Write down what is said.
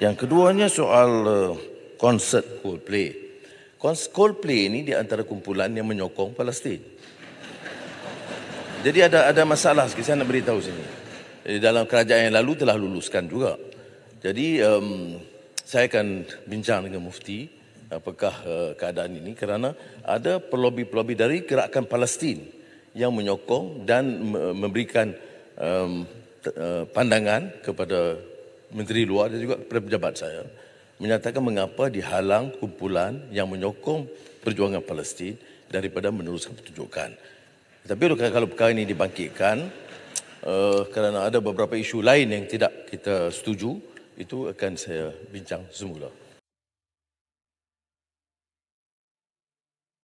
Yang keduanya soal eh, konsert uh, Coldplay. Kons- Coldplay ini di antara kumpulan yang menyokong Palestin. Jadi ada ada masalah sikit saya nak beritahu sini. Jadi dalam kerajaan yang lalu telah luluskan juga. Jadi um, saya akan bincang dengan mufti apakah uh, keadaan ini kerana ada pelobi-pelobi dari gerakan Palestin yang menyokong dan memberikan um, uh, pandangan kepada menteri luar dan juga pejabat saya menyatakan mengapa dihalang kumpulan yang menyokong perjuangan Palestin daripada meneruskan pertunjukan. Tapi kalau perkara ini dibangkitkan uh, kerana ada beberapa isu lain yang tidak kita setuju itu akan saya bincang semula.